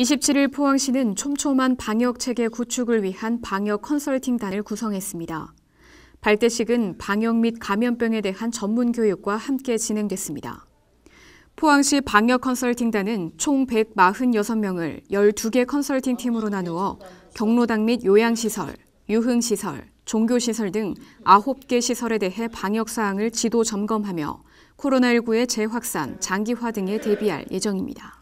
27일 포항시는 촘촘한 방역체계 구축을 위한 방역 컨설팅단을 구성했습니다. 발대식은 방역 및 감염병에 대한 전문 교육과 함께 진행됐습니다. 포항시 방역 컨설팅단은 총 146명을 12개 컨설팅 팀으로 나누어 경로당 및 요양시설, 유흥시설, 종교시설 등 9개 시설에 대해 방역사항을 지도 점검하며 코로나19의 재확산, 장기화 등에 대비할 예정입니다.